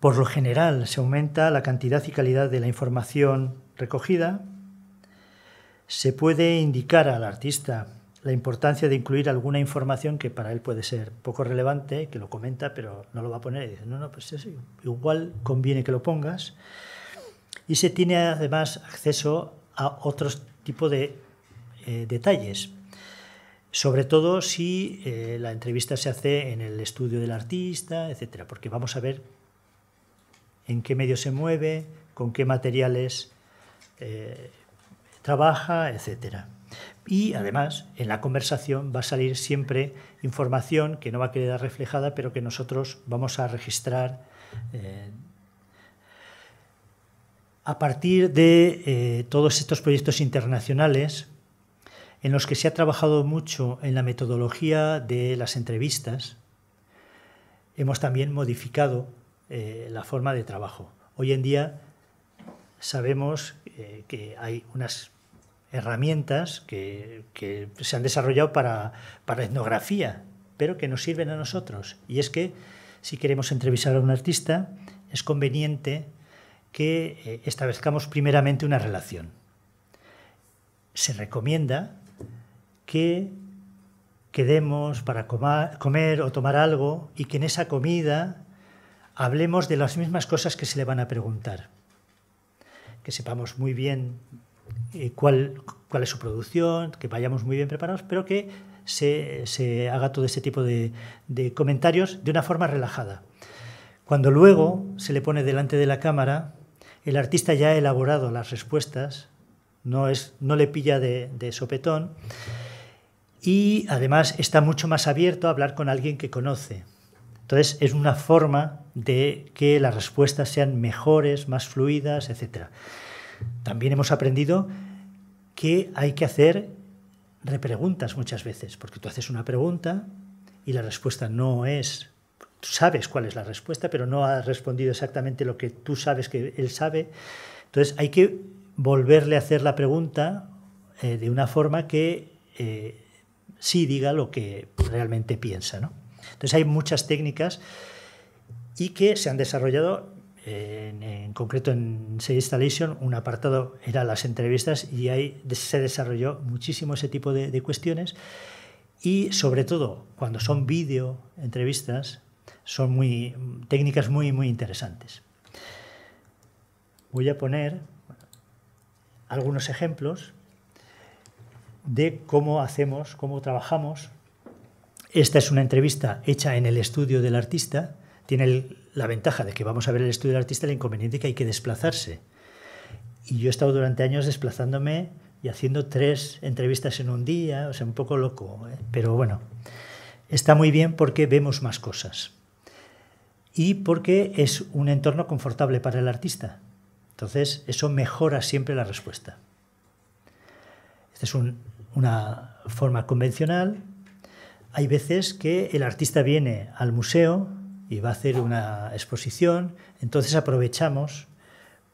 Por lo general se aumenta la cantidad y calidad de la información recogida. Se puede indicar al artista la importancia de incluir alguna información que para él puede ser poco relevante, que lo comenta, pero no lo va a poner. Y dice, no, no, pues igual conviene que lo pongas. Y se tiene además acceso a otros tipo de eh, detalles, sobre todo si eh, la entrevista se hace en el estudio del artista, etcétera, porque vamos a ver en qué medio se mueve, con qué materiales eh, trabaja, etcétera. Y además, en la conversación va a salir siempre información que no va a quedar reflejada, pero que nosotros vamos a registrar. Eh, a partir de eh, todos estos proyectos internacionales, en los que se ha trabajado mucho en la metodología de las entrevistas, hemos también modificado eh, la forma de trabajo. Hoy en día sabemos que hay unas herramientas que, se han desarrollado para, para, etnografía, pero que nos sirven a nosotros. Y es que si queremos entrevistar a un artista, es conveniente que eh, establezcamos primeramente una relación. Se recomienda que quedemos para comer o tomar algo y que en esa comida hablemos de las mismas cosas que se le van a preguntar. Que sepamos muy bien eh, cuál, es su producción, que vayamos muy bien preparados, pero que se, haga todo este tipo de, comentarios de una forma relajada. Cuando luego se le pone delante de la cámara, el artista ya ha elaborado las respuestas, no, le pilla de, de sopetón y además está mucho más abierto a hablar con alguien que conoce. Entonces es una forma de que las respuestas sean mejores, más fluidas, etcétera. También hemos aprendido que hay que hacer repreguntas muchas veces, porque tú haces una pregunta y la respuesta no es, tú sabes cuál es la respuesta, pero no has respondido exactamente lo que tú sabes que él sabe. Entonces hay que volverle a hacer la pregunta eh, de una forma que eh, sí diga lo que realmente piensa. Entonces hay muchas técnicas y que se han desarrollado en, concreto en Say Installation, un apartado era las entrevistas y ahí se desarrolló muchísimo ese tipo de, cuestiones. Y sobre todo, cuando son vídeo entrevistas, son muy, técnicas muy, muy interesantes. Voy a poner algunos ejemplos de cómo hacemos, cómo trabajamos. Esta es una entrevista hecha en el estudio del artista tiene la ventaja de que vamos a ver el estudio del artista, el inconveniente que hay que desplazarse. Y yo he estado durante años desplazándome y haciendo tres entrevistas en un día, o sea, un poco loco, ¿eh? pero bueno, está muy bien porque vemos más cosas y porque es un entorno confortable para el artista. Entonces, eso mejora siempre la respuesta. Esta es una forma convencional. Hay veces que el artista viene al museo y va a hacer una exposición. Entonces aprovechamos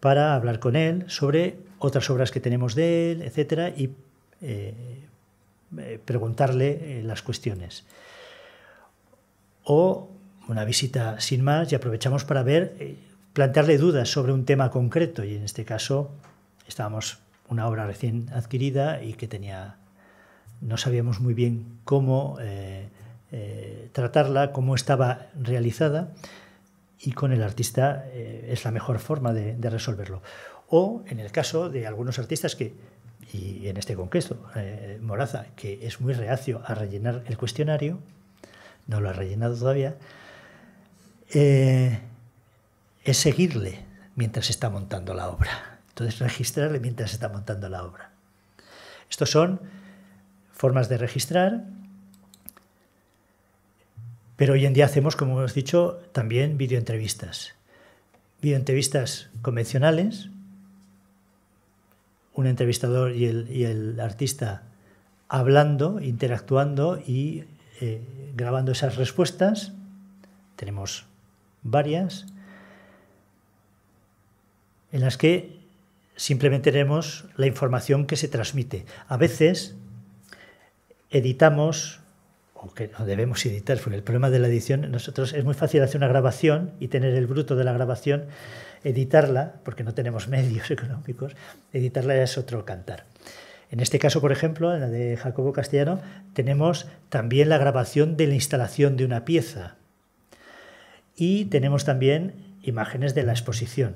para hablar con él sobre otras obras que tenemos de él, etcétera, y eh, preguntarle eh, las cuestiones. O una visita sin más y aprovechamos para ver, eh, plantearle dudas sobre un tema concreto. Y en este caso estábamos una obra recién adquirida y que tenía, no sabíamos muy bien cómo eh, tratarla como estaba realizada y con el artista eh, es la mejor forma de, resolverlo. O en el caso de algunos artistas que, y en este concreto, eh, Moraza, que es muy reacio a rellenar el cuestionario, no lo ha rellenado todavía, es seguirle mientras está montando la obra. Entonces, registrarle mientras está montando la obra. Estos son formas de registrar pero hoy en día hacemos, como hemos dicho, también videoentrevistas. Videoentrevistas convencionales, un entrevistador y el, artista hablando, interactuando y eh, grabando esas respuestas. Tenemos varias en las que simplemente tenemos la información que se transmite. A veces editamos o no debemos editar, porque el problema de la edición, nosotros es muy fácil hacer una grabación y tener el bruto de la grabación, editarla, porque no tenemos medios económicos, editarla es otro cantar. En este caso, por ejemplo, en la de Jacobo Castellano, tenemos también la grabación de la instalación de una pieza y tenemos también imágenes de la exposición.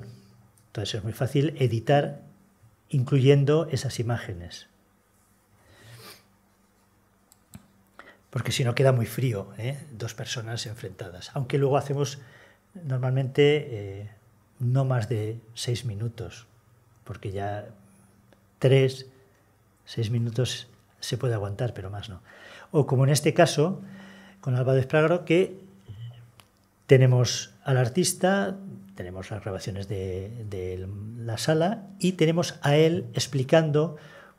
Entonces es muy fácil editar incluyendo esas imágenes. porque si no queda muy frío, ¿eh? dos personas enfrentadas. Aunque luego hacemos normalmente eh, no más de seis minutos, porque ya tres, seis minutos se puede aguantar, pero más no. O como en este caso, con Alba Despragro, que tenemos al artista, tenemos las grabaciones de la sala y tenemos a él explicando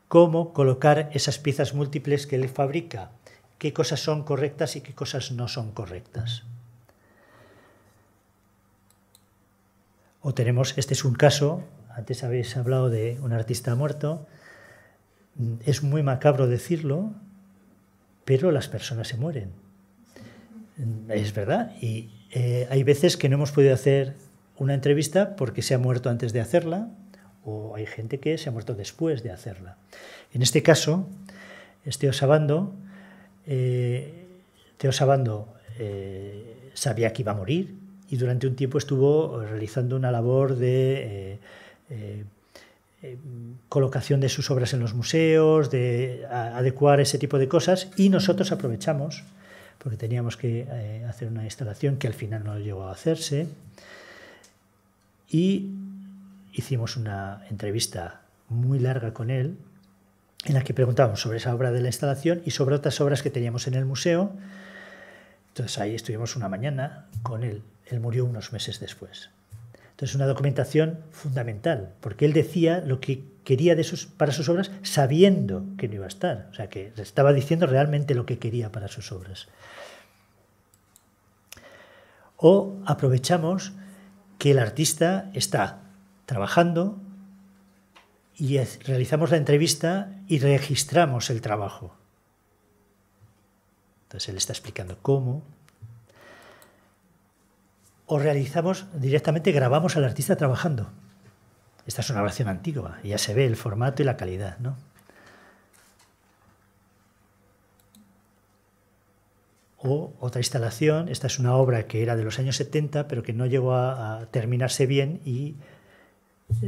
cómo colocar esas piezas múltiples que él fabrica qué cosas son correctas y qué cosas no son correctas. O tenemos, este es un caso, antes habéis hablado de un artista muerto, mm, es muy macabro decirlo, pero las personas se mueren. Mm, es verdad. Y eh, hay veces que no hemos podido hacer una entrevista porque se ha muerto antes de hacerla o hay gente que se ha muerto después de hacerla. En este caso, este Osabando eh, Teo Sabando eh, sabía que iba a morir y durante un tiempo estuvo realizando una labor de eh, mm, colocación de sus obras en los museos, de adecuar ese tipo de cosas y nosotros aprovechamos porque teníamos que hacer una instalación que al final no llegó a hacerse y hicimos una entrevista muy larga con él en la que preguntábamos sobre esa obra de la instalación y sobre otras obras que teníamos en el museo. Entonces ahí estuvimos una mañana con él. Él murió unos meses después. Entonces una documentación fundamental, porque él decía lo que quería para sus obras sabiendo que no iba a estar. O sea, que estaba diciendo realmente lo que quería para sus obras. O aprovechamos que el artista está trabajando y realizamos la entrevista y registramos el trabajo. Entonces él está explicando cómo. O realizamos directamente, grabamos al artista trabajando. Esta es una grabación antigua, ya se ve el formato y la calidad, ¿no? O otra instalación, esta es una obra que era de los años 70, pero que no llegó a terminarse bien y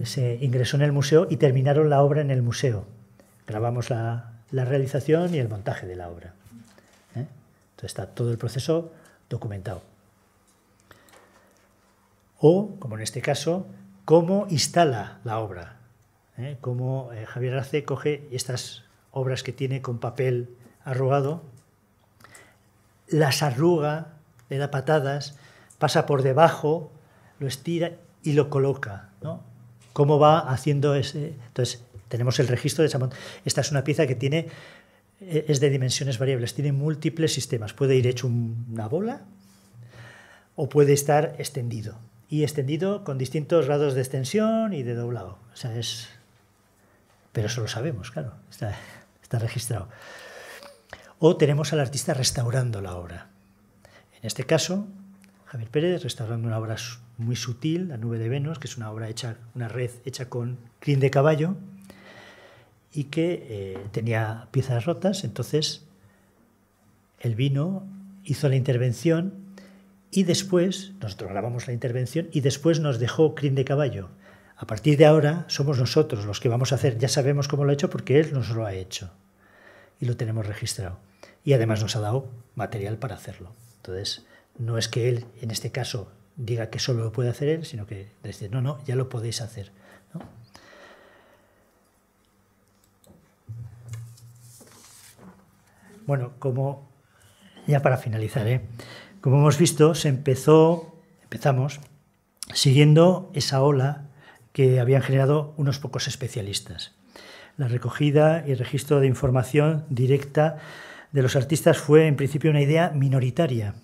se ingresó en el museo y terminaron la obra en el museo. Grabamos la, realización y el montaje de la obra. ¿eh? Entonces está todo el proceso documentado. O, como en este caso, cómo instala la obra. ¿eh? Cómo eh, Javier Arce coge estas obras que tiene con papel arrugado, las arruga, le da patadas, pasa por debajo, lo estira y lo coloca cómo va haciendo ese... Entonces, tenemos el registro de esa... Esta es una pieza que tiene, e-, es de dimensiones variables, tiene múltiples sistemas. Puede ir hecho una bola o puede estar extendido. Y extendido con distintos grados de extensión y de doblado. O sea, es... Pero eso lo sabemos, claro, está, está registrado. O tenemos al artista restaurando la obra. En este caso, Javier Pérez restaurando una obra muy sutil, La nube de Venus, que es una obra hecha, una red hecha con crin de caballo y que eh, tenía piezas rotas, entonces el vino hizo la intervención y después, nosotros grabamos la intervención y después nos dejó crin de caballo. A partir de ahora somos nosotros los que vamos a hacer, ya sabemos cómo lo ha hecho porque él nos lo ha hecho y lo tenemos registrado. Y además nos ha dado material para hacerlo. Entonces, no es que él, en este caso, diga que solo lo puede hacer él, sino que dice, no, no, ya lo podéis hacer. Bueno, como ya para finalizar, ¿eh? como hemos visto, se empezó, empezamos siguiendo esa ola que habían generado unos pocos especialistas. La recogida y registro de información directa de los artistas fue en principio una idea minoritaria,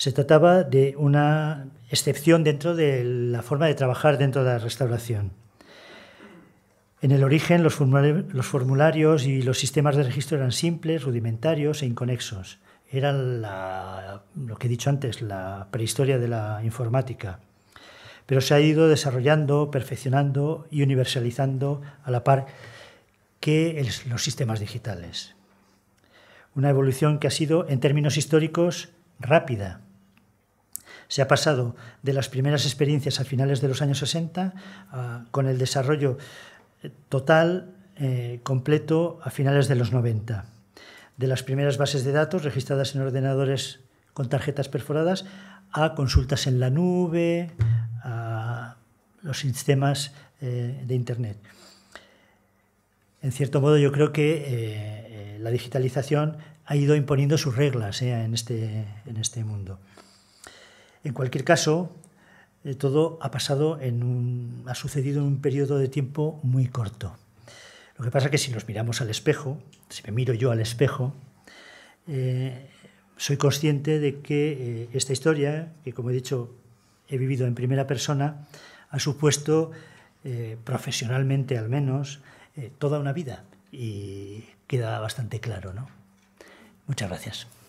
se trataba de una excepción dentro de la forma de trabajar dentro de la restauración. En el origen, los formularios y los sistemas de registro eran simples, rudimentarios e inconexos. Era lo que he dicho antes, la prehistoria de la informática. Pero se ha ido desarrollando, perfeccionando y universalizando a la par que los sistemas digitales. Una evolución que ha sido, en términos históricos, rápida, se ha pasado de las primeras experiencias a finales de los años 60 ah, con el desarrollo eh, total, eh, completo, a finales de los 90. De las primeras bases de datos registradas en ordenadores con tarjetas perforadas a consultas en la nube, a los sistemas eh, de Internet. En cierto modo, yo creo que la digitalización ha ido imponiendo sus reglas este, en este mundo. En cualquier caso, eh, todo ha pasado en un, ha sucedido en un periodo de tiempo muy corto. Lo que pasa es que si nos miramos al espejo, si me miro yo al espejo, eh, soy consciente de que eh, esta historia, que como he dicho he vivido en primera persona, ha supuesto profesionalmente al menos toda una vida y queda bastante claro, ¿no? Muchas gracias.